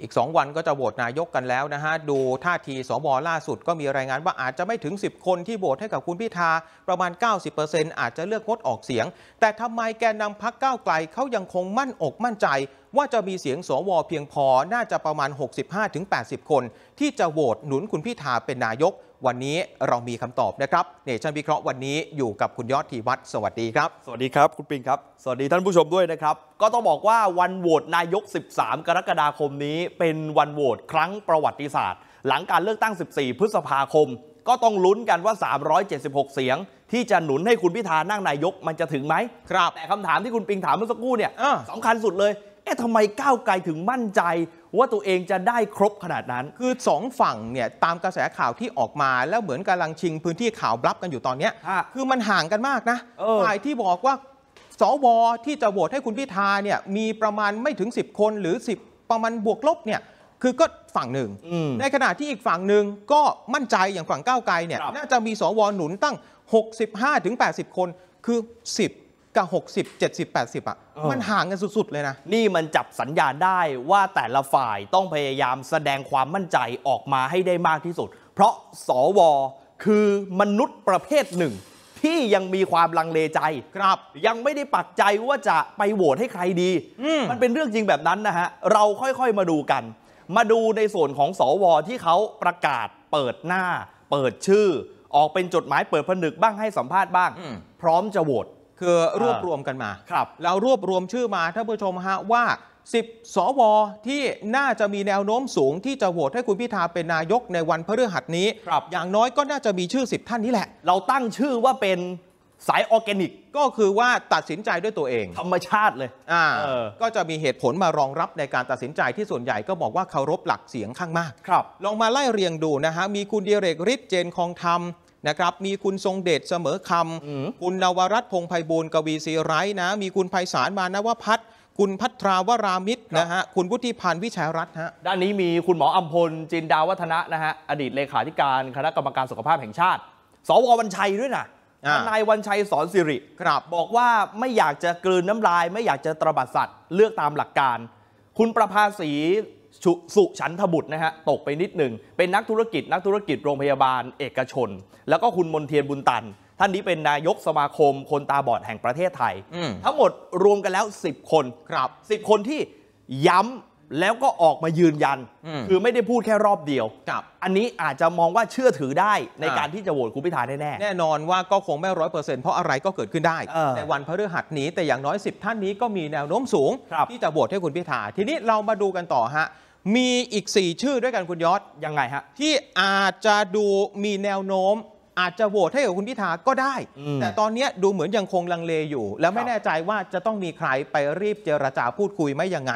อีก 2 วันก็จะโหวตนายกกันแล้วนะฮะ ดูท่าทีสวล่าสุดก็มีรายงานว่าอาจจะไม่ถึง 10 คนที่โหวตให้กับคุณพิธาประมาณ 90%อาจจะเลือกงดออกเสียง แต่ทำไมแกนนำพักก้าวไกลเขายังคงมั่นอกมั่นใจว่าจะมีเสียงสวเพียงพอน่าจะประมาณ 65-80 คน ที่จะโหวตหนุนคุณพิธาเป็นนายก วันนี้เรามีคำตอบนะครับเนชั่นวิเคราะห์วันนี้อยู่กับคุณยอดทีวัตสวัสดีครับ สวัสดีครับ คุณปิงครับ สวัสดีท่านผู้ชมด้วยนะครับ ก็ต้องบอกว่าวันโหวตนายก 13 กรกฎาคมนี้ เป็นวันโหวตครั้งประวัติศาสตร์ หลังการเลือกตั้ง 14 พฤษภาคม ก็ต้องลุ้นกันว่า 376 เสียง ที่จะหนุนให้คุณพิธานั่งนายกมันจะถึงไหมครับ แต่คำถามที่คุณปิงถามเมื่อสักครู่เนี่ยสำคัญสุดเลยเอ๊ะทำไมก้าวไกลถึงมั่นใจว่าตัวเองจะได้ครบขนาดนั้น คือ 2 ฝั่งเนี่ยตามกระแสข่าวที่ออกมาแล้วเหมือนกำลังชิงพื้นที่ข่าวบลับกันอยู่ตอนเนี้ยคือมันห่างกันมากนะฝ่ายที่บอกว่าสวที่จะโหวตให้คุณพิธาเนี่ยมีประมาณไม่ถึง 10 คนหรือ 10 ประมาณบวกลบเนี่ยคือก็ฝั่งหนึ่งในขณะที่อีกฝั่งหนึ่งก็มั่นใจอย่างฝั่งก้าวไกลเนี่ยน่าจะมีสวหนุนตั้ง 65-80 คนคือ10กับ60 70 80อ่ะมันห่างกันสุด ๆ เลยนะ นี่มันจับสัญญาณได้ว่าแต่ละฝ่ายต้องพยายามแสดงความมั่นใจออกมาให้ได้มากที่สุด เพราะ สวคือมนุษย์ประเภทหนึ่ง ที่ยังมีความลังเลใจครับ ยังไม่ได้ปักใจว่าจะไปโหวตให้ใครดี มันเป็นเรื่องจริงแบบนั้นนะฮะ เราค่อยๆมาดูกัน มาดูในส่วนของสว ที่เขาประกาศเปิดหน้า เปิดชื่อ ออกเป็นจดหมายเปิดผนึกบ้างให้สัมภาษณ์บ้าง พร้อมจะโหวตคือรวบรวมกันมาครับลรวรวบรวมชื่อมาท่านผู้ชมฮะ ว่า 10 สวที่น่าจะมีแนวโน้มสูง ที่จะโหวตให้คุณพิธาเป็นนายกในวันพฤหัสนี้ อย่างน้อยก็น่าจะมีชื่อ 10 ท่านนี้แหละ เราตั้งชื่อว่าเป็นสายออร์แกนิก ก็คือว่าตัดสินใจด้วยตัวเอง ธรรมชาติเลยอ่าก็จะมีเหตุผลมารองรับในการตัดสินใจที่ส่วนใหญ่ก็บอกว่าเคารพหลักเสียงข้างมากครับ ลองมาไล่เรียงดูนะฮะมีคุณเดียเรกฤทธิ์เจนคองธรรมนะครับมีคุณทรงเดช เสมอคำคุณนวรัตพงไพบูลกวีศรีไร้นะ มีคุณไพศาลมานวพัฒน์คุณพัทราวรามิตรนะฮะคุณวุฒิพันธ์วิชัยรัตน์ฮะด้านนี้มีคุณหมออัมพลจินดาวัฒนะนะฮะอดีตเลขาธิการ คณะกรรมการสุขภาพแห่งชาติ สววันชัยด้วยนะนายวันชัยสอนสิริครับ บอกว่าไม่อยากจะกลืนน้ำลาย ไม่อยากจะตรบัดสัตว์ เลือกตามหลักการ คุณประภาสีสุชันทบุตรนะฮะตกไปนิดหนึ่ง เป็นนักธุรกิจ นักธุรกิจโรงพยาบาลเอกชน แล้วก็คุณมนเทียนบุญตัน ท่านนี้เป็นนายกสมาคมคนตาบอดแห่งประเทศไทยทั้งหมดรวมกันแล้ว 10 คนครับ 10 คนที่ย้ำแล้วก็ออกมายืนยันคือไม่ได้พูดแค่รอบเดียวอันนี้อาจจะมองว่าเชื่อถือได้ในการที่จะโหวตคุณพิธาแน่แน่นอนว่าก็คงไม่ร้อยเปอร์เซ็นต์เพราะอะไรก็เกิดขึ้นได้ในวันพฤหัสนี้แต่อย่างน้อย10 ท่านนี้ก็มีแนวโน้มสูง ที่จะโหวตให้คุณพิธา ทีนี้เรามาดูกันต่อฮะมีอีก 4 ชื่อด้วยกันคุณยศยังไงฮะที่อาจจะดูมีแนวโน้ม อาจจะโหวตให้กับคุณพิธาก็ได้แต่ตอนนี้ดูเหมือนยังคงลังเลอยู่ แล้วไม่แน่ใจว่าจะต้องมีใครไปรีบเจรจาพูดคุยไหมยังไง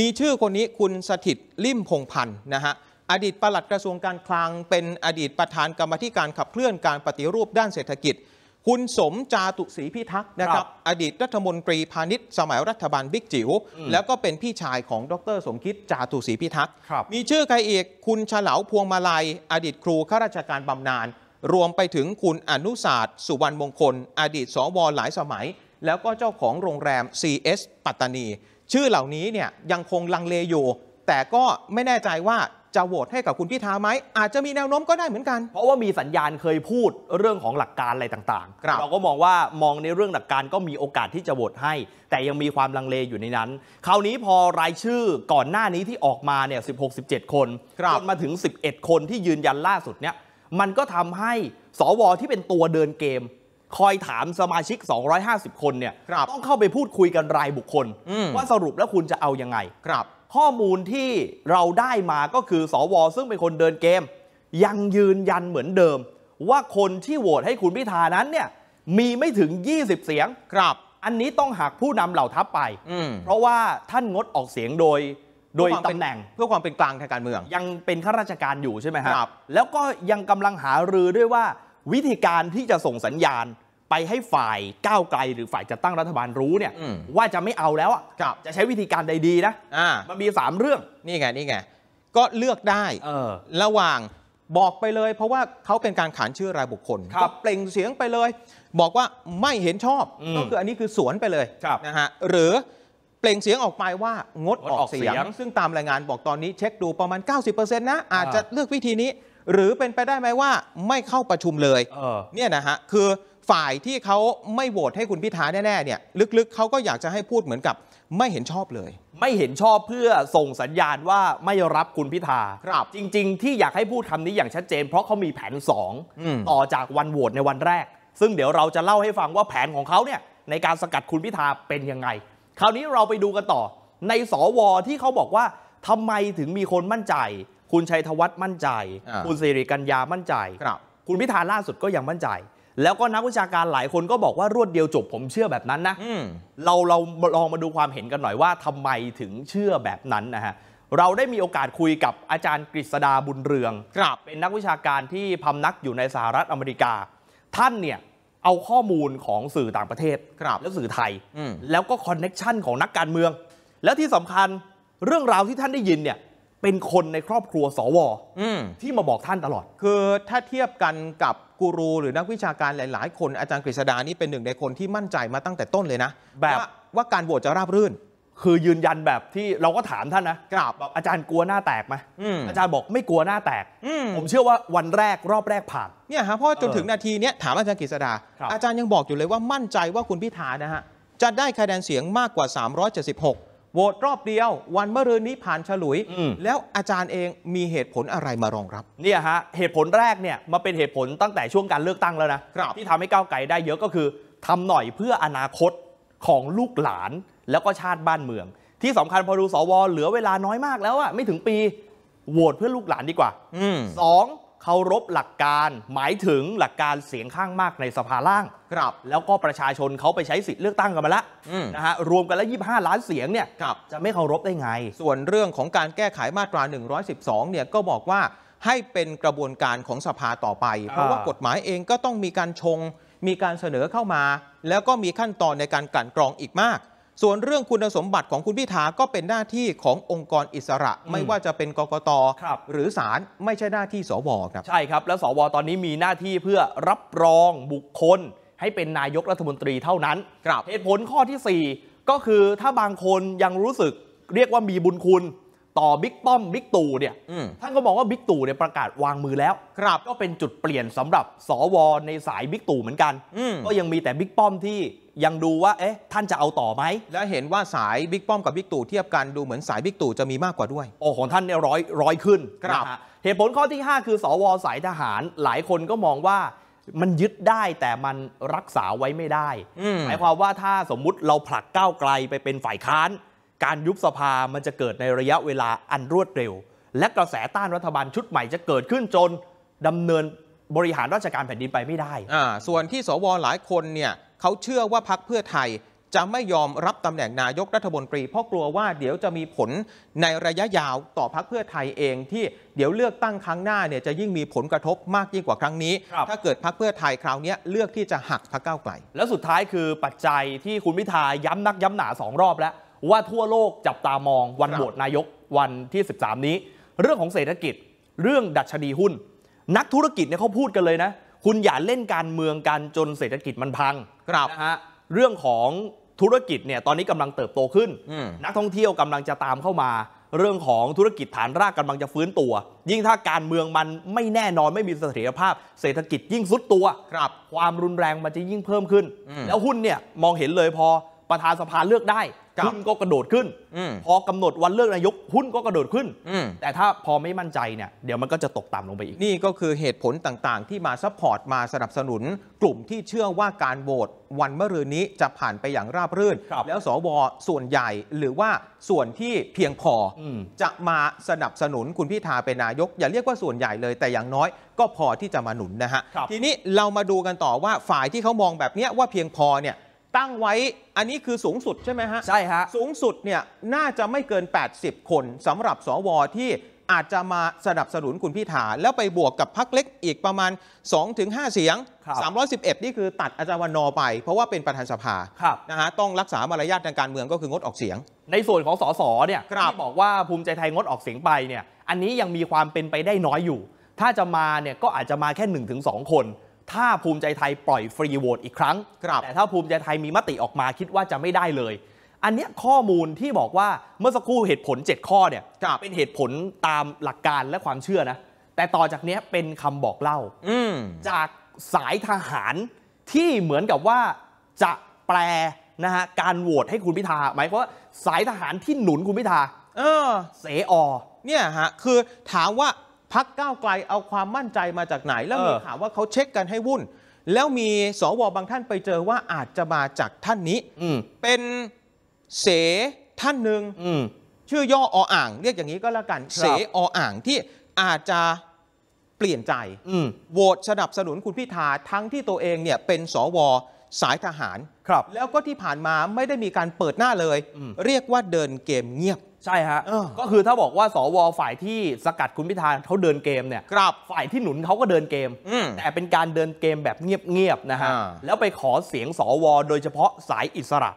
มีชื่อคนนี้คุณสถิตลิ่มพงพันธ์นะฮะอดีตปลัดกระทรวงการคลัง เป็นอดีตประธานกรรมธิการขับเคลื่อนการปฏิรูปด้านเศรษฐกิจ คุณสมจาตุศรีพิทักษ์นะครับ อดีตรัฐมนตรีพาณิชย์สมัยรัฐบาลบิ๊กจิ๋วแล้วก็เป็นพี่ชายของดรสมคิดจาตุศรีพิทักษ์มีชื่อใครอีกคุณเฉลาพวงมาลัย อดีตครูข้าราชการบำนาญรวมไปถึงคุณอนุศาสตร์สุวรรณมงคล อดีต สวหลายสมัยแล้วก็เจ้าของโรงแรม CS ปัตตานี ชื่อเหล่านี้เนี่ยยังคงลังเลอยู่ แต่ก็ไม่แน่ใจว่าจะโหวตให้กับคุณพิธาไหมอาจจะมีแนวโน้มก็ได้เหมือนกัน เพราะว่ามีสัญญาณเคยพูดเรื่องของหลักการอะไรต่างๆเรา ก็มองว่ามองในเรื่องหลักการก็มีโอกาสที่จะโหวตให้ แต่ยังมีความลังเลอยู่ในนั้น คราวนี้พอรายชื่อก่อนหน้านี้ที่ออกมาเนี่ย16 17คนจนมาถึง 11 คนที่ยืนยันล่าสุดเนี่ยมันก็ทำให้สวที่เป็นตัวเดินเกมคอยถามสมาชิก 250 คนเนี่ย ต้องเข้าไปพูดคุยกันรายบุคคล ว่าสรุปแล้วคุณจะเอายังไงครับ ข้อมูลที่เราได้มาก็คือสว ซึ่งเป็นคนเดินเกม ยังยืนยันเหมือนเดิม ว่าคนที่โหวตให้คุณพิธานั้นเนี่ยมีไม่ถึง 20 เสียงครับ อันนี้ต้องหักผู้นำเหล่าทัพไปเพราะว่าท่านงดออกเสียงโดย โดยตำแหน่งเพื่อความเป็นกลางทางการเมือง ยังเป็นข้าราชการอยู่ใช่ไหมครับแล้วก็ยังกำลังหารือด้วยว่าวิธีการที่จะส่งสัญญาณไปให้ฝ่ายก้าวไกลหรือฝ่ายจัดตั้งรัฐบาลรู้เนี่ย ว่าจะไม่เอาแล้วอ่ะจะใช้วิธีการใดดีนะะมันมีสามเรื่องนี่ไงนี่ไงก็เลือกได้ระหว่างบอกไปเลย เพราะว่าเขาเป็นการขานชื่อรายบุคคลก็เปล่งเสียงไปเลย บอกว่าไม่เห็นชอบ ก็คืออันนี้คือสวนไปเลยนะฮะหรือเปล่งเสียงออกไปว่างดออกเสียง ซึ่งตามรายงานบอกตอนนี้เช็คดูประมาณ 90%นะอาจจะเลือกวิธีนี้หรือเป็นไปได้ไหมว่าไม่เข้าประชุมเลยเออเนี่ยนะฮะคือฝ่ายที่เขาไม่โหวตให้คุณพิธาแน่ๆเนี่ย ลึกๆเขาก็อยากจะให้พูดเหมือนกับไม่เห็นชอบเลย ไม่เห็นชอบเพื่อส่งสัญญาณว่าไม่รับคุณพิธาครับจริงๆที่อยากให้พูดคำนี้อย่างชัดเจนเพราะเขามีแผนสองต่อจากวันโหวตในวันแรกซึ่งเดี๋ยวเราจะเล่าให้ฟังว่าแผนของเขาเนี่ยในการสกัดคุณพิธาเป็นยังไง คราวนี้เราไปดูกันต่อ ในสว ที่เขาบอกว่าทำไมถึงมีคนมั่นใจคุณชัยธวัฒน์มั่นใจ คุณสิริกัญญา มั่นใจคุณพิธาล่าสุดก็ยังมั่นใจ แล้วก็นักวิชาการหลายคนก็บอกว่ารวดเดียวจบผมเชื่อแบบนั้นนะเราเราลองมาดูความเห็นกันหน่อยว่าทำไมถึงเชื่อแบบนั้นนะฮะ เราได้มีโอกาสคุยกับอาจารย์กฤษดาบุญเรืองเป็นนักวิชาการที่พำนักอยู่ในสหรัฐอเมริกา ท่านเนี่ยเอาข้อมูลของสื่อต่างประเทศครับ แล้วสื่อไทย แล้วก็คอนเน็ชันของนักการเมือง แล้วที่สำคัญเรื่องราวที่ท่านได้ยินเนี่ยเป็นคนในครอบครัวสวที่มาบอกท่านตลอด คือถ้าเทียบกันกับกูรูหรือนักวิชาการหลาย ๆ คนอาจารย์กฤษดานี่เป็นหนึ่งในคนที่มั่นใจมาตั้งแต่ต้นเลยนะแบบว่าการโหวตจะราบรื่น คือยืนยันแบบที่เราก็ถามท่านนะกราบอาจารย์กลัวหน้าแตกไหมอาจารย์บอกไม่กลัวหน้าแตกผมเชื่อว่าวันแรกรอบแรกผ่านเนี่ยฮะเพราะจนถึงนาทีนี้ถามอาจารย์กฤษดา อาจารย์ยังบอกอยู่เลยว่ามั่นใจว่าคุณพิธานะฮะจะได้คะแนนเสียงมากกว่า 376โหวตรอบเดียว วันเมื่อรืนนี้ผ่านฉลุยแล้วอาจารย์เองมีเหตุผลอะไรมารองรับเนี่ยฮะเหตุผลแรกเนี่ยมาเป็นเหตุผลตั้งแต่ช่วงการเลือกตั้งแล้วนะที่ทำให้ก้าวไกลได้เยอะก็คือ ทำหน่อยเพื่ออนาคตของลูกหลานแล้วก็ชาติบ้านเมือง ที่สำคัญพอดูสว เหลือเวลาน้อยมากแล้วอะไม่ถึงปีโหวตเพื่อลูกหลานดีกว่าอสองเคารพหลักการ หมายถึงหลักการเสียงข้างมากในสภาล่าง ครับ แล้วก็ประชาชนเขาไปใช้สิทธิ์เลือกตั้งกันมาแล้วนะฮะรวมกันแล้ว 25 ล้านเสียงเนี่ยครับจะไม่เคารพได้ไง ส่วนเรื่องของการแก้ไขมาตรา 112 เนี่ยก็บอกว่าให้เป็นกระบวนการของสภาต่อไป เพราะว่ากฎหมายเองก็ต้องมีการชง มีการเสนอเข้ามา แล้วก็มีขั้นตอนในการกลั่นกรองอีกมากส่วนเรื่องคุณสมบัติของคุณพิธา ก็เป็นหน้าที่ขององค์กรอิสระ ไม่ว่าจะเป็นกกตหรือศาลไม่ใช่หน้าที่สวครับ ใช่ครับ แล้วสวตอนนี้มีหน้าที่เพื่อรับรองบุคคล ให้เป็นนายกรัฐมนตรีเท่านั้นเหตุผลข้อที่ 4 ก็คือถ้าบางคนยังรู้สึกเรียกว่ามีบุญคุณต่อบิ๊กป้อมบิ๊กตู่เนี่ยท่านก็มองว่าบิ๊กตู่เนี่ยประกาศวางมือแล้วครับก็เป็นจุดเปลี่ยนสำหรับ สวในสายบิ๊กตู่เหมือนกันก็ยังมีแต่บิ๊กป้อมที่ยังดูว่าเอ๊ะท่านจะเอาต่อไหมและเห็นว่าสายบิ๊กป้อมกับบิ๊กตู่เทียบกันดูเหมือนสายบิ๊กตู่จะมีมากกว่าด้วยโอ้ของท่านเนี่ยร้อยร้อยขึ้น ครับเหตุผลข้อที่ 5 คือสวสายทหาร หลายคนก็มองว่ามันยึดได้แต่มันรักษาไว้ไม่ได้หมายความว่าถ้าสมมุติเราผลักก้าวไกลไปเป็นฝ่ายค้านการยุบสภา มันจะเกิดในระยะเวลาอันรวดเร็ว และกระแสต้านรัฐบาลชุดใหม่จะเกิดขึ้นจนดำเนินบริหารราชการแผ่นดินไปไม่ได้อ่าส่วนที่สวหลายคนเนี่ยเขาเชื่อว่าพักเพื่อไทยจะไม่ยอมรับตำแหน่งนายกรัฐมนตรีเพราะกลัวว่าเดี๋ยวจะมีผลในระยะยาวต่อพักเพื่อไทยเองที่เดี๋ยวเลือกตั้งครั้งหน้าเนี่ยจะยิ่งมีผลกระทบมากยิ่งกว่าครั้งนี้ ถ้าเกิดพักเพื่อไทยคราวนี้เลือกที่จะหักพักเก้าไกลแล้วสุดท้ายคือปัจจัยที่คุณพิธาย้ำนัก ย้ำหนาสองรอบแล้วว่าทั่วโลกจับตามองวันโหวตนายกวันที่ 13 นี้ เรื่องของเศรษฐกิจเรื่องดัชนีหุ้น นักธุรกิจเนี่ยเขาพูดกันเลยนะ คุณอย่าเล่นการเมืองกันจนเศรษฐกิจมันพังครับฮะเรื่องของธุรกิจเนี่ยตอนนี้กำลังเติบโตขึ้น นักท่องเที่ยวกำลังจะตามเข้ามา เรื่องของธุรกิจฐานรากกำลังจะฟื้นตัว ยิ่งถ้าการเมืองมันไม่แน่นอนไม่มีเสถียรภาพ เศรษฐกิจยิ่งซุดตัว ครับความรุนแรงมันจะยิ่งเพิ่มขึ้น แล้วหุ้นเนี่ยมองเห็นเลยพอประธานสภาเลือกได้หุ้นก็กระโดดขึ้น พอกำหนดวันเลือกนายก หุ้นก็กระโดดขึ้นแต่ถ้าพอไม่มั่นใจเนี่ยเดี๋ยวมันก็จะตกต่ำลงไปอีกนี่ก็คือเหตุผลต่างๆที่มาซัพพอร์ตมาสนับสนุนกลุ่มที่เชื่อว่าการโหวตวันเมื่อรืนนี้จะผ่านไปอย่างราบรื่น แล้วสวส่วนใหญ่หรือว่าส่วนที่เพียงพอจะมาสนับสนุนคุณพิธาเป็นนายก อย่าเรียกว่าส่วนใหญ่เลย แต่อย่างน้อยก็พอที่จะมาหนุนนะฮะทีนี้เรามาดูกันต่อว่าฝ่ายที่เขามองแบบนี้ว่าเพียงพอเนี่ยตั้งไว้ อันนี้คือสูงสุดใช่ไหมฮะใช่ฮะสูงสุดเนี่ยน่าจะไม่เกิน 80 คนสำหรับสวที่อาจจะมาสนับสนุนคุณพิธาแล้วไปบวกกับพักเล็กอีกประมาณ 2-5 เสียง 311 นี่คือตัดอาจารย์วันนอไป เพราะว่าเป็นประธานสภานะฮะต้องรักษามารยาททางการเมืองก็คืองดออกเสียง ในส่วนของสสเนี่ยที่บอกว่าภูมิใจไทยงดออกเสียงไปเนี่ยอันนี้ยังมีความเป็นไปได้น้อยอยู่ ถ้าจะมาเนี่ยก็อาจจะมาแค่ 1-2 คนถ้าภูมิใจไทยปล่อยฟรีโหวตอีกครั้ง แต่ถ้าภูมิใจไทยมีมติออกมาคิดว่าจะไม่ได้เลย อันนี้ข้อมูลที่บอกว่าเมื่อสักครู่เหตุผล 7 ข้อเนี่ยเป็นเหตุผลตามหลักการและความเชื่อนะ แต่ต่อจากนี้เป็นคำบอกเล่าจากสายทหารที่เหมือนกับว่า จะแปลนะฮะการโหวตให้คุณพิธาหมายความว่าสายทหารที่หนุนคุณพิธาเออ เสอเนี่ยฮะ คือถามว่าพักก้าวไกลเอาความมั่นใจมาจากไหนแล้วมีข่าวว่าเขาเช็คกันให้วุ่น แล้วมีสวบางท่านไปเจอว่าอาจจะมาจากท่านนี้เป็นเสท่านหนึ่งชื่อย่อออ่างเรียกอย่างนี้ก็แล้วกันเสออ่างที่อาจจะเปลี่ยนใจโหวตสนับสนุนคุณพิธาทั้งที่ตัวเองเนี่ยเป็นสวสายทหารครับ แล้วก็ที่ผ่านมาไม่ได้มีการเปิดหน้าเลย เรียกว่าเดินเกมเงียบใช่ฮะ ก็คือถ้าบอกว่าสวฝ่ายที่สกัดคุณพิธาเขาเดินเกมเนี่ย ครับ ฝ่ายที่หนุนเขาก็เดินเกม แต่เป็นการเดินเกมแบบเงียบๆนะฮะ แล้วไปขอเสียงสวโดยเฉพาะสายอิสระ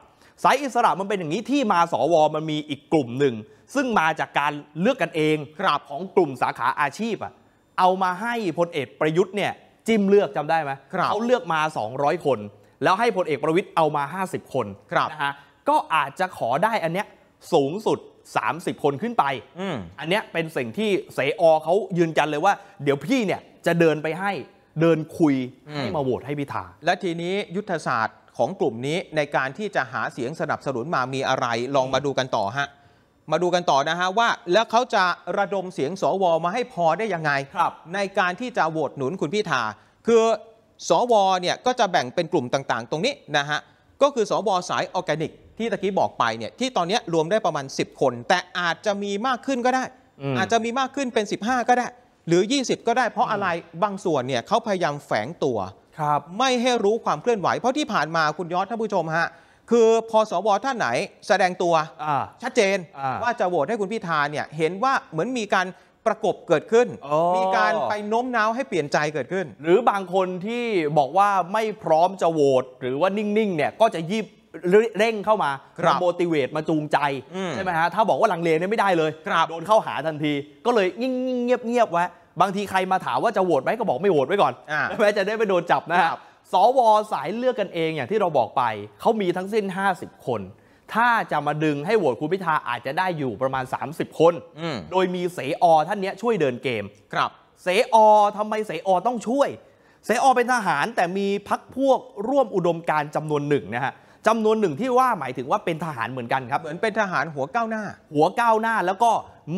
สายอิสระมันเป็นอย่างนี้ที่มาสวมันมีอีกกลุ่มหนึ่ง ซึ่งมาจากการเลือกกันเอง ครับ ของกลุ่มสาขาอาชีพอ่ะ เอามาให้พลเอกประยุทธ์เนี่ยจิ้มเลือกจำได้ไหมเขาเลือกมา 200 คน แล้วให้พลเอกประวิทย์เอามา 50 คนนะฮะ ก็อาจจะขอได้อันเนี้ยสูงสุด30 คนขึ้นไป อันเนี้ยเป็นสิ่งที่เสอเขายืนยันเลยว่า เดี๋ยวพี่เนี่ยจะเดินไปให้เดินคุยให้มาโหวตให้พิธา และทีนี้ยุทธศาสตร์ของกลุ่มนี้ในการที่จะหาเสียงสนับสนุนมามีอะไร ลองมาดูกันต่อฮะมาดูกันต่อนะฮะว่า แล้วเขาจะระดมเสียงสวมาให้พอได้ยังไงในการที่จะโหวตหนุนคุณพิธาคือสวเนี่ยก็จะแบ่งเป็นกลุ่มต่างๆ ตรงนี้นะฮะก็คือสวสายออร์แกนิก ที่ตะกี้บอกไปเนี่ยที่ตอนนี้รวมได้ประมาณ 10 คน แต่อาจจะมีมากขึ้นก็ได้ อาจจะมีมากขึ้นเป็น 15 ก็ได้ หรือ 20 ก็ได้เพราะอะไรบางส่วนเนี่ยเขาพยายามแฝงตัวไม่ให้รู้ความเคลื่อนไหวเพราะที่ผ่านมาคุณยอดท่านผู้ชมฮะคือพอสวท่านไหนแสดงตัวชัดเจนว่าจะโหวตให้คุณพิธาเนี่ยเห็นว่าเหมือนมีการประกบเกิดขึ้น มีการไปโน้มน้าวให้เปลี่ยนใจเกิดขึ้น หรือบางคนที่บอกว่าไม่พร้อมจะโหวตหรือว่านิ่ง ๆ เนี่ย ก็จะยิบเร่งเข้ามามาโมติเวตมาจูงใจใช่ไหมฮะ ถ้าบอกว่าหลังเลเนี่ยไม่ได้เลยโดนเข้าหาทันที ก็เลยงิ่งเงียบเงียบไว้ บางทีใครมาถามว่าจะโหวตไหมก็บอกไม่โหวตไว้ก่อนใม่ไจะได้ไปโดนจับนะครับสวสายเลือกกันเองอย่างที่เราบอกไปเขามีทั้งสิ้น 50 คนถ้าจะมาดึงให้โหวตคุณพิธาอาจจะได้อยู่ประมาณ 30 คน โดยมีเสอท่านนี้ช่วยเดินเกมครับ เสอทำไมเสอต้องช่วย เสอเป็นทหารแต่มีพักพวกร่วมอุดมการจำนวนหนึ่งนะฮะจำนวนหนึ่งที่ว่าหมายถึงว่าเป็นทหารเหมือนกันครับ เหมือนเป็นทหารหัวก้าวหน้า หัวก้าวหน้าแล้วก็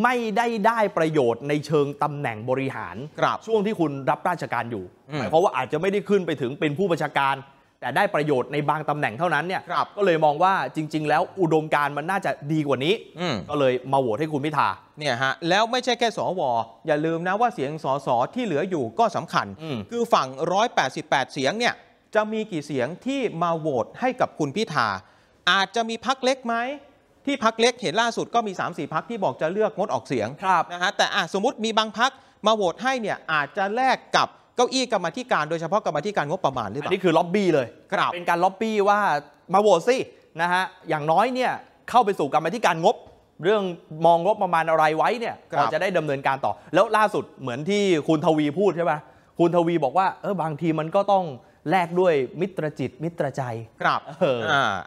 ไม่ได้ได้ประโยชน์ในเชิงตำแหน่งบริหารครับช่วงที่คุณรับราชการอยู่หมายความว่าอาจจะไม่ได้ขึ้นไปถึงเป็นผู้บัญชาการแต่ได้ประโยชน์ในบางตำแหน่งเท่านั้นเนี่ย ก็เลยมองว่าจริง ๆ แล้วอุดมการมันน่าจะดีกว่านี้ ก็เลยมาโหวตให้คุณพิธาเนี่ยฮะ แล้วไม่ใช่แค่สว อย่าลืมนะว่าเสียงสสที่เหลืออยู่ก็สำคัญ คือฝั่ง 188 เสียงเนี่ย จะมีกี่เสียงที่มาโหวตให้กับคุณพิธาอาจจะมีพักเล็กไหมที่พักเล็กเห็นล่าสุดก็มี3 4พักที่บอกจะเลือกงดออกเสียงนะฮะ แต่สมมติมีบางพักมาโหวตให้เนี่ยอาจจะแลกกับเก้าอี้กรรมธิการโดยเฉพาะกรรมธิการงบประมาณหรือเปล่านนี่คือล็อบบี้เลยครับเป็นการล็อบบี้ว่ามาโหวตสินะฮะ อย่างน้อยเนี่ยเข้าไปสู่กรรมธิการงบ เรื่องมองงบประมาณอะไรไว้เนี่ยจะได้ดำเนินการต่อแล้วล่าสุดเหมือนที่คุณทวีพูดใช่ไหม คุณทวีบอกว่าเออบางทีมันก็ต้องแลกด้วยมิตรจิต มิตรใจครับเออ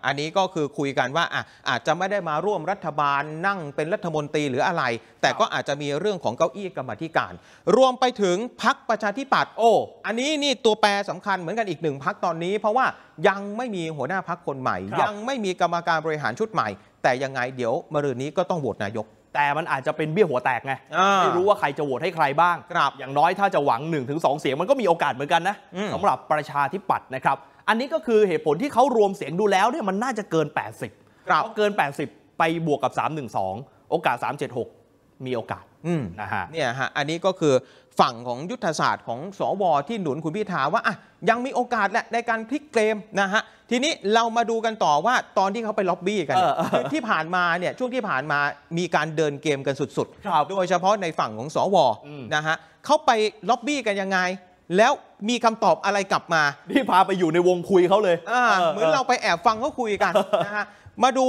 อันนี้ก็คือคุยกันว่าอ่ะอาจจะไม่ได้มาร่วมรัฐบาลนั่งเป็นรัฐมนตรีหรืออะไร แต่ก็อาจจะมีเรื่องของเก้าอี้กรรมธิการ รวมไปถึงพักประชาธิปัตย์โอ้อันนี้นี่ตัวแปรสำคัญเหมือนกันอีกหนึ่งพักตอนนี้ เพราะว่ายังไม่มีหัวหน้าพักคนใหม่ ยังไม่มีกรรมการบริหารชุดใหม่ แต่ยังไงเดี๋ยวมรืนนี้ก็ต้องโหวตนายกแต่มันอาจจะเป็นเบี้ยหัวแตกไงไม่รู้ว่าใครจะโหวตให้ใครบ้าง ครับ อย่างน้อยถ้าจะหวัง 1-2 เสียงมันก็มีโอกาสเหมือนกันนะสำหรับประชาธิปัตย์นะครับ อันนี้ก็คือเหตุผลที่เขารวมเสียงดูแล้วเนี่ยมันน่าจะเกิน 80เพราเกิน 80 ไปบวกกับ 312โอกาส376 มีโอกาสนะฮะเนี่ยฮะอันนี้ก็คือฝั่งของยุทธศาสตร์ของ สว ที่หนุนคุณพิธาว่าอ่ะยังมีโอกาสแหละในการพลิกเกมนะฮะทีนี้เรามาดูกันต่อว่าตอนที่เขาไปล็อบบี้กันที่ผ่านมาเนี่ยช่วงที่ผ่านมามีการเดินเกมกันสุดๆโดยเฉพาะในฝั่งของสวนะฮะเขาไปล็อบบี้กันยังไง แล้วมีคำตอบอะไรกลับมาที่พาไปอยู่ในวงคุยเขาเลยเหมือนเราไปแอบฟังเขาคุยกันนะฮะมาดู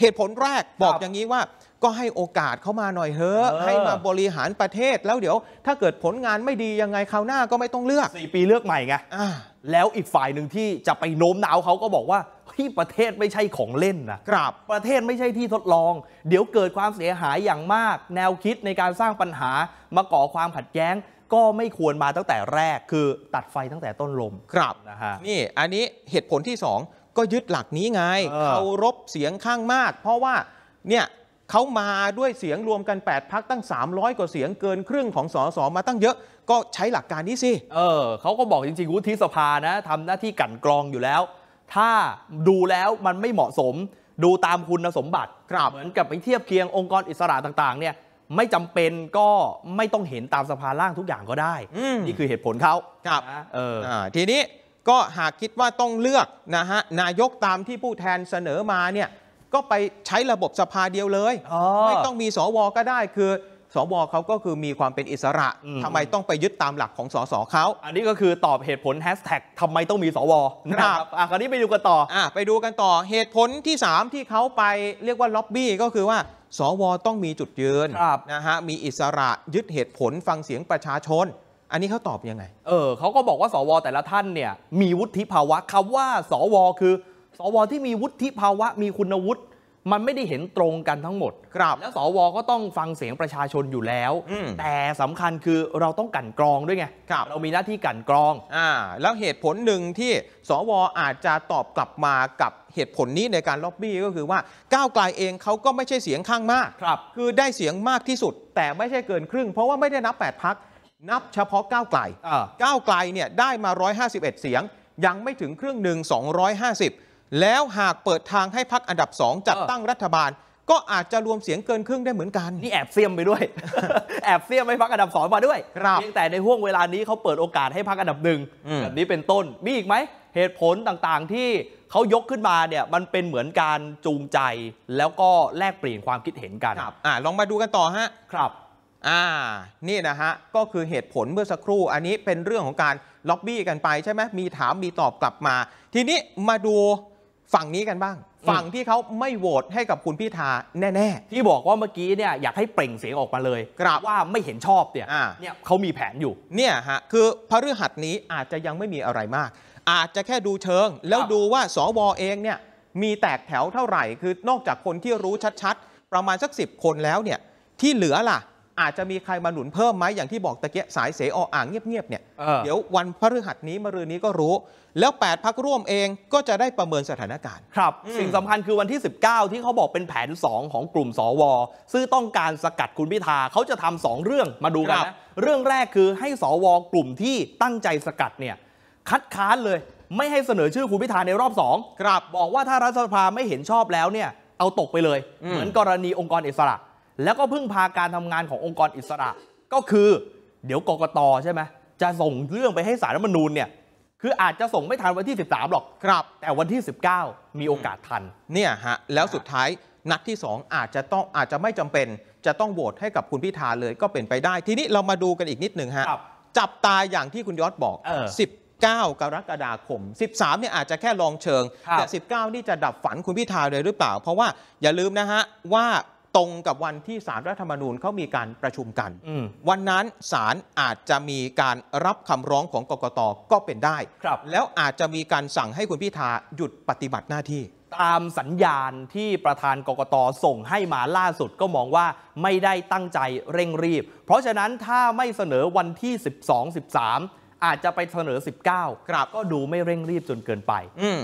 เหตุผลแรกบอกอย่างนี้ว่าก็ให้โอกาสเขามาหน่อยเถอะ ให้มาบริหารประเทศแล้วเดี๋ยว ถ้าเกิดผลงานไม่ดียังไงคราวหน้าก็ไม่ต้องเลือก4ปีเลือกใหม่ไงแล้วอีกฝ่ายหนึ่งที่จะไปโน้มน้าวเขาก็บอกว่าที่ประเทศไม่ใช่ของเล่นนะครับ ประเทศไม่ใช่ที่ทดลอง เดี๋ยวเกิดความเสียหายอย่างมาก แนวคิดในการสร้างปัญหามาก่อความขัดแย้งก็ไม่ควรมาตั้งแต่แรกคือตัดไฟตั้งแต่ต้นลมครับนะฮะนี่อันนี้เหตุผลที่2ก็ยึดหลักนี้ไงเคารพเสียงข้างมาก เพราะว่าเนี่ยเขามาด้วยเสียงรวมกัน 8 พักตั้ง 300 กว่าเสียงเกินครึ่งของสอสอมาตั้งเยอะก็ใช้หลักการนี้สิ เออเขาก็บอกจริงๆวุฒิสภานะทำหน้าที่กันกรองอยู่แล้ว ถ้าดูแล้วมันไม่เหมาะสมดูตามคุณสมบัติครับเหมือนกับไปเทียบเคียงองค์กรอิสระต่างๆเนี่ยไม่จำเป็นก็ไม่ต้องเห็นตามสภาล่างทุกอย่างก็ได้นี่คือเหตุผลเขาครับเออทีนี้ก็หากคิดว่าต้องเลือกนะฮะนายกตามที่ผู้แทนเสนอมาเนี่ยก็ไปใช้ระบบสภาเดียวเลยไม่ต้องมีสว ก็ได้คือ สวเขาก็คือมีความเป็นอิสระทำทำไมต้องไปยึดตามหลักของสสเขา อันนี้ก็คือตอบเหตุผลแฮชแท็กทำไมต้องมีสวนะครับอ่ะคราวนี้ไปดูกันต่ออ่ะไปดูกันต่อเหตุผลที่ 3 ที่เขาไปเรียกว่าล็อบบี้ก็คือว่าสว ต้องมีจุดยืนนะฮะมีอิสระยึดเหตุผลฟังเสียงประชาชนอันนี้เขาตอบยังไงเออเขาก็บอกว่าสว แต่ละท่านเนี่ยมีวุฒิภาวะคำว่า สว คือสวที่มีวุฒิภาวะ มีคุณวุฒิมันไม่ได้เห็นตรงกันทั้งหมดครับแล้วสวก็ต้องฟังเสียงประชาชนอยู่แล้ว แต่สำคัญคือเราต้องกันกรองด้วยไงครับเรามีหน้าที่กันกรองอ่าแล้วเหตุผลหนึ่งที่ สวอาจจะตอบกลับมากับเหตุผลนี้ในการล็อบบี้ก็คือว่าก้าวไกลเองเขาก็ไม่ใช่เสียงข้างมากครับ คือได้เสียงมากที่สุด แต่ไม่ใช่เกินครึ่ง เพราะว่าไม่ได้นับ 8พักนับเฉพาะก้าวไกลก้าวไกลเนี่ยได้มา 151 เสียง ยังไม่ถึงครึ่งหนึ่ง 250แล้วหากเปิดทางให้พักอันดับสองจัดตั้งรัฐบาล ก็อาจจะรวมเสียงเกินครึ่งได้เหมือนกัน นี่แอบเสียมไปด้วย แอบเสียมให้พักอันดับสองมาด้วยเพียงแต่ในห่วงเวลานี้เขาเปิดโอกาสให้พักอันดับหนึ่งแบบนี้เป็นต้น มีอีกไหมเหตุผลต่างๆที่เขายกขึ้นมาเนี่ยมันเป็นเหมือนการจูงใจ แล้วก็แลกเปลี่ยนความคิดเห็นกันครับอ่าลองมาดูกันต่อฮะครับอ่านี่นะฮะก็คือเหตุผลเมื่อสักครู่อันนี้เป็นเรื่องของการล็อบบี้กันไปใช่ไหมมีถามมีตอบกลับมา ทีนี้มาดูฝั่งนี้กันบ้าง ฝั่งที่เขาไม่โหวตให้กับคุณพิธาแน่ๆ ที่บอกว่าเมื่อกี้เนี่ยอยากให้เปล่งเสียงออกมาเลย กราบว่าไม่เห็นชอบเนี่ยเนี่ยเขามีแผนอยู่ เนี่ยฮะ คือพฤหัสนี้อาจจะยังไม่มีอะไรมาก อาจจะแค่ดูเชิงแล้วดูว่าสวเองเนี่ยมีแตกแถวเท่าไหร่คือนอกจากคนที่รู้ชัด ๆ ประมาณสักสิบคนแล้วเนี่ยที่เหลือล่ะอาจจะมีใครมาหนุนเพิ่มไหมอย่างที่บอกตะเกียสายเสออ่างเงียบๆเนี่ยเดี๋ยววันพฤหัสนี้มรืนนี้ก็รู้ แล้ว 8พักร่วมเองก็จะได้ประเมินสถานการณ์ครับ สิ่งสำคัญคือวันที่ 19 ที่เขาบอกเป็นแผน 2 ของกลุ่มสวซึ่งต้องการสกัดคุณพิธาเขาจะทำสอ2เรื่องมาดูกันนะเรื่องแรกคือให้สวกลุ่มที่ตั้งใจสกัดเนี่ยคัดค้านเลยไม่ให้เสนอชื่อคุณพิธาในรอบ2ครับ บอกว่าถ้ารัฐสภาไม่เห็นชอบแล้วเนี่ยเอาตกไปเลย เหมือนกรณีองค์กรอิสระแล้วก็พึ่งพาการทำงานขององค์กรอิสระ ก็คือเดี๋ยวกกตใช่ไหมจะส่งเรื่องไปให้สารรัฐมนูญเนี่ย คืออาจจะส่งไม่ทันวันที่ 13 หรอกครับ แต่วันที่ 19 มีโอกาสทัน เนี่ยฮะ แล้วสุดท้ายนัดที่ 2 อาจจะต้องอาจจะไม่จำเป็น จะต้องโหวตให้กับคุณพิธาเลยก็เป็นไปได้ทีนี้เรามาดูกันอีกนิดหนึ่งฮะ จับตาอย่างที่คุณยอดบอก 19 กรกฎาคม13เนี่ยอาจจะแค่ลองเชิงแต่19นี่จะดับฝันคุณพิธาเลยหรือเปล่า เพราะว่าอย่าลืมนะฮะว่าตรงกับวันที่สารรัฐธรรมนูญเขามีการประชุมกัน วันนั้น ศาลอาจจะมีการรับคำร้องของกกตก็เป็นได้ ครับ แล้วอาจจะมีการสั่งให้คุณพิธาหยุดปฏิบัติหน้าที่ ตามสัญญาณที่ประธานกกตส่งให้มาล่าสุดก็มองว่าไม่ได้ตั้งใจเร่งรีบ เพราะฉะนั้นถ้าไม่เสนอวันที่ 12 13 อาจจะไปเสนอ 19ครับก็ดูไม่เร่งรีบจนเกินไป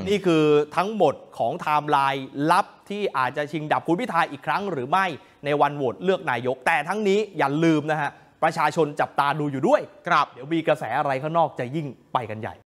นี่คือทั้งหมดของไทม์ไลน์ลับที่อาจจะชิงดับคุณพิธาอีกครั้งหรือไม่ในวันโหวตเลือกนายก แต่ทั้งนี้อย่าลืมนะฮะ ประชาชนจับตาดูอยู่ด้วยครับเดี๋ยวมีกระแสอะไรข้างนอกจะยิ่งไปกันใหญ่